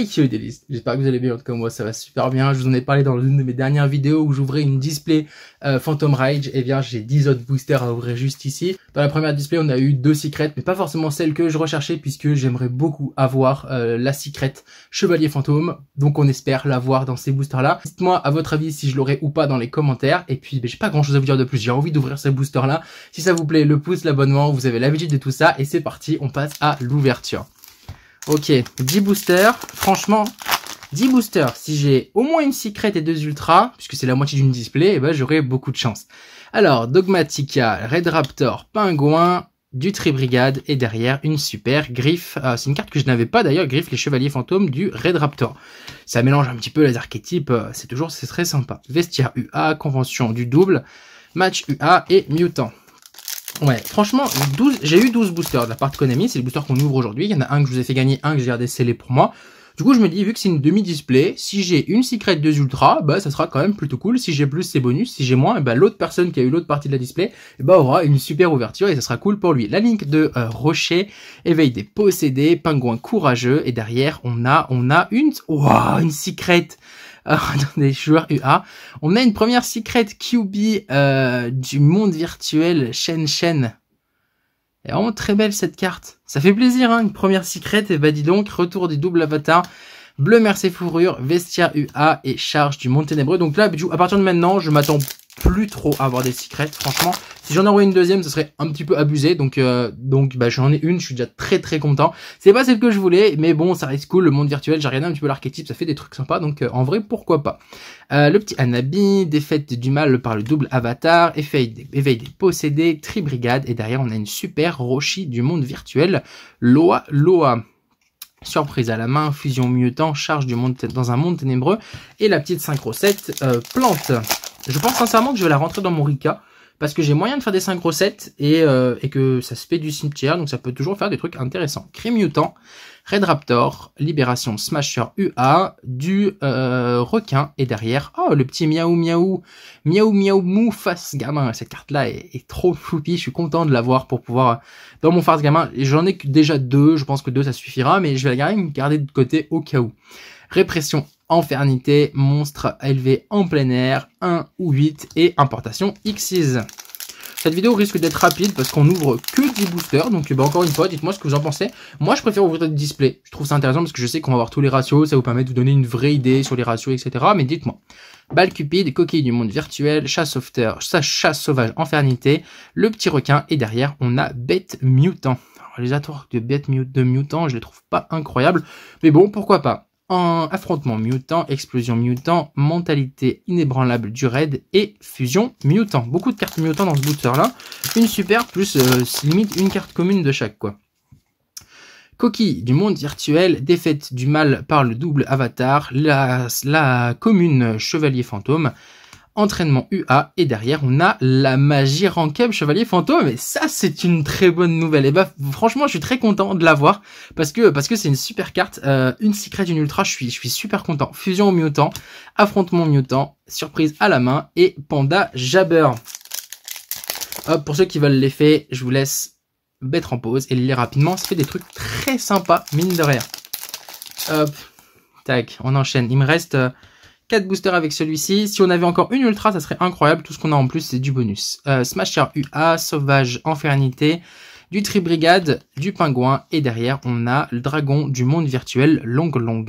Hey yo Délice, j'espère que vous allez bien, comme moi ça va super bien, je vous en ai parlé dans l'une de mes dernières vidéos où j'ouvrais une display euh, Phantom Rage, et eh bien j'ai 10 autres boosters à ouvrir juste ici. Dans la première display on a eu deux secrets, mais pas forcément celle que je recherchais puisque j'aimerais beaucoup avoir euh, la secret Chevalier Fantôme, donc on espère l'avoir dans ces boosters là. Dites-moi à votre avis si je l'aurai ou pas dans les commentaires, et puis ben, j'ai pas grand chose à vous dire de plus, j'ai envie d'ouvrir ces boosters là. Si ça vous plaît, le pouce, l'abonnement, vous avez l'habitude de tout ça, et c'est parti, on passe à l'ouverture. Ok, 10 boosters. Franchement, 10 boosters. Si j'ai au moins une Secret et deux ultras, puisque c'est la moitié d'une display, et eh ben, j'aurai beaucoup de chance. Alors, Dogmatica, Red Raptor, Pingouin, du Brigade et derrière une super griffe. Ah, c'est une carte que je n'avais pas d'ailleurs, griffe les chevaliers fantômes du Red Raptor. Ça mélange un petit peu les archétypes, euh, c'est toujours c'est très sympa. Vestia, UA, convention du double, match UA et mutant. Ouais, franchement, 12, j'ai eu 12 boosters de la part de Konami, c'est les boosters qu'on ouvre aujourd'hui. Il y en a un que je vous ai fait gagner, un que j'ai gardé scellé pour moi. Du coup, je me dis, vu que c'est une demi-display, si j'ai une Secret 2 Ultra, bah, ça sera quand même plutôt cool. Si j'ai plus, c'est bonus. Si j'ai moins, bah, l'autre personne qui a eu l'autre partie de la display, bah, aura une super ouverture et ça sera cool pour lui. La ligne de euh, Rocher, éveille des possédés, pingouin courageux, et derrière, on a, on a une, une Secret des joueurs UA. On a une première secret QB euh, du monde virtuel Shen Shen vraiment très belle cette carte. Ça fait plaisir, hein, une première secrète. Et bah dis donc, retour des doubles avatars. Bleu Mercé Fourrure, Vestia UA et Charge du ténébreux. Donc là, à partir de maintenant, je m'attends plus trop avoir des secrets. Franchement, si j'en aurais une deuxième, ce serait un petit peu abusé. Donc, euh, donc bah, j'en ai une, je suis déjà très très content. C'est pas celle que je voulais, mais bon, ça reste cool. Le monde virtuel, j'ai regardé un petit peu l'archétype, ça fait des trucs sympas. Donc, euh, en vrai, pourquoi pas. Euh, le petit Anabi, défaite du mal par le double avatar, éveil des, des possédés, tri Et derrière, on a une super Rochi du monde virtuel, Loa Loa. Surprise à la main, fusion mutant, charge du monde dans un monde ténébreux et la petite synchro 7 plante. Je pense sincèrement que je vais la rentrer dans mon Rika. Parce que j'ai moyen de faire des 5 recettes et, euh, et, que ça se fait du cimetière, donc ça peut toujours faire des trucs intéressants. crémutant Mutant, Red Raptor, Libération Smasher UA, du euh, requin, et derrière, oh le petit miaou miaou, miaou miaou mou face gamin, cette carte-là est, trop floupie, je suis content de l'avoir pour pouvoir, dans mon face gamin, j'en ai déjà deux, je pense que deux ça suffira, mais je vais la garder de côté au cas où. Répression Infernité, monstre élevé en plein air, 1 ou 8 et importation Xyz. Cette vidéo risque d'être rapide parce qu'on ouvre que 10 boosters. Donc bah, encore une fois, dites-moi ce que vous en pensez. Moi, je préfère ouvrir des displays. Je trouve ça intéressant parce que je sais qu'on va avoir tous les ratios. Ça vous permet de vous donner une vraie idée sur les ratios, etc. Mais dites-moi. Balle coquille du monde virtuel, chasse chasse sauvage, Enfermité, le petit requin. Et derrière, on a bête mutant. Alors, les atours de bête mutant, je les trouve pas incroyables. Mais bon, pourquoi pas en affrontement mutant, explosion mutant, mentalité inébranlable du raid et fusion mutant. Beaucoup de cartes mutant dans ce booster là. Une super plus euh, limite une carte commune de chaque quoi. Coquille du monde virtuel, défaite du mal par le double avatar, la, la commune chevalier fantôme, entraînement UA et derrière on a la magie Rankem Chevalier Fantôme et ça c'est une très bonne nouvelle et bah franchement je suis très content de l'avoir parce que parce que c'est une super carte euh, une secret une ultra je suis je suis super content fusion au mutant affrontement au mutant surprise à la main et panda jabber Hop, pour ceux qui veulent l'effet je vous laisse mettre en pause et les rapidement ça fait des trucs très sympas mine de rien hop tac on enchaîne il me reste euh, 4 boosters avec celui-ci. Si on avait encore une ultra, ça serait incroyable. Tout ce qu'on a en plus, c'est du bonus. Euh, Smasher UA, Sauvage, Infernité, du Tri-Brigade, du Pingouin. Et derrière, on a le Dragon du Monde Virtuel, Long Long.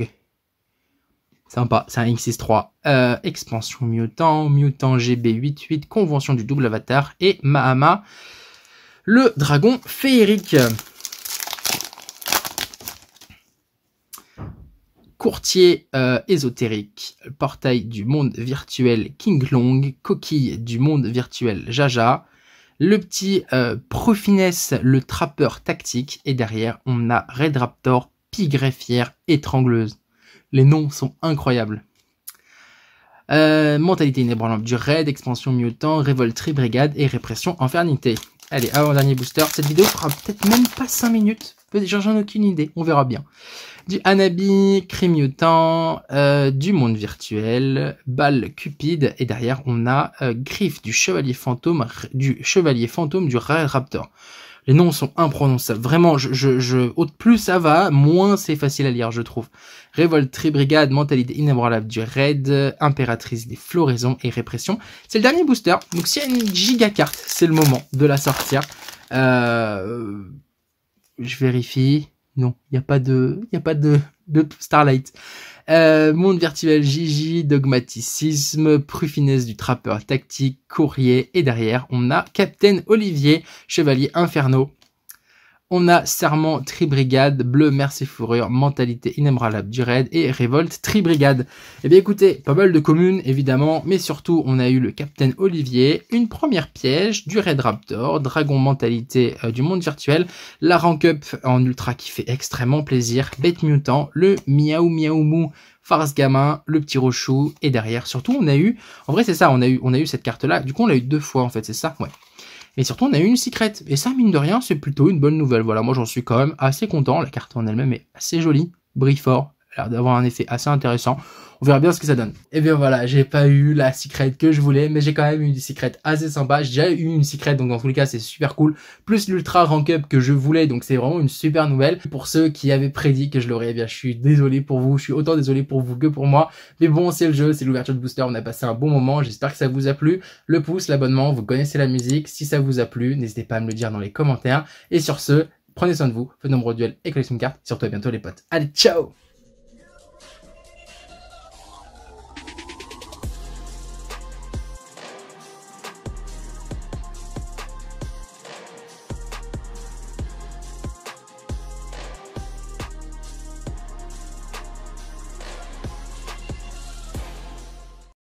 Sympa, c'est un X63. Euh, expansion Mutant, Mutant GB88, Convention du Double Avatar et Mahama, le Dragon Féerique. Courtier euh, ésotérique, portail du monde virtuel King Long, coquille du monde virtuel Jaja, le petit euh, le trappeur tactique, et derrière on a Red Raptor, Pigreffière, étrangleuse. Les noms sont incroyables. Euh, mentalité inébranlable du raid, expansion mutant, révolterie, brigade et répression infernité. Allez, avant dernier booster, cette vidéo fera peut-être même pas 5 minutes, j'en ai aucune idée, on verra bien du Hanabi, Crimiotant, euh, du monde virtuel, Balle Cupide, et derrière on a euh, Griffe du Chevalier Fantôme, du Chevalier Fantôme du Red Raptor. Les noms sont imprononçables. Vraiment, je, je, je, plus ça va, moins c'est facile à lire, je trouve. Révolte, Brigade, Mentalité inébranlable du Raid, Impératrice des Floraisons et Répression. C'est le dernier booster. Donc s'il y a une giga carte, c'est le moment de la sortir. Euh, je vérifie. Non, il n'y a pas de, y a pas de, de Starlight. Euh, monde virtuel Gigi, dogmaticisme, prufinesse du trappeur tactique, courrier, et derrière, on a Captain Olivier, chevalier inferno, on a Serment Tribrigade, Bleu Merci Fourrure, Mentalité Inébranlable du Raid et Révolte Tribrigade. Eh bien écoutez, pas mal de communes évidemment, mais surtout on a eu le Capitaine Olivier, une première piège du Raid Raptor, Dragon Mentalité euh, du Monde Virtuel, la Rank Up en Ultra qui fait extrêmement plaisir, Bête Mutant, le Miaou Miaou Mou Farce Gamin, le petit Rochou, et derrière surtout on a eu, en vrai c'est ça, on a eu, on a eu cette carte là, du coup on l'a eu deux fois en fait, c'est ça Ouais, et surtout, on a eu une secrète. Et ça, mine de rien, c'est plutôt une bonne nouvelle. Voilà, moi j'en suis quand même assez content. La carte en elle-même est assez jolie, brille fort, a l'air d'avoir un effet assez intéressant. On verra bien ce que ça donne. Et eh bien voilà, j'ai pas eu la secret que je voulais, mais j'ai quand même eu une secrets assez sympas. J'ai déjà eu une secret, donc dans tous les cas, c'est super cool. Plus l'ultra rank up que je voulais, donc c'est vraiment une super nouvelle. Pour ceux qui avaient prédit que je l'aurais, eh bien je suis désolé pour vous. Je suis autant désolé pour vous que pour moi. Mais bon, c'est le jeu, c'est l'ouverture de booster. On a passé un bon moment. J'espère que ça vous a plu. Le pouce, l'abonnement, vous connaissez la musique. Si ça vous a plu, n'hésitez pas à me le dire dans les commentaires. Et sur ce, prenez soin de vous, faites nombreux duels et collection de cartes. Surtout à bientôt les potes. Allez, ciao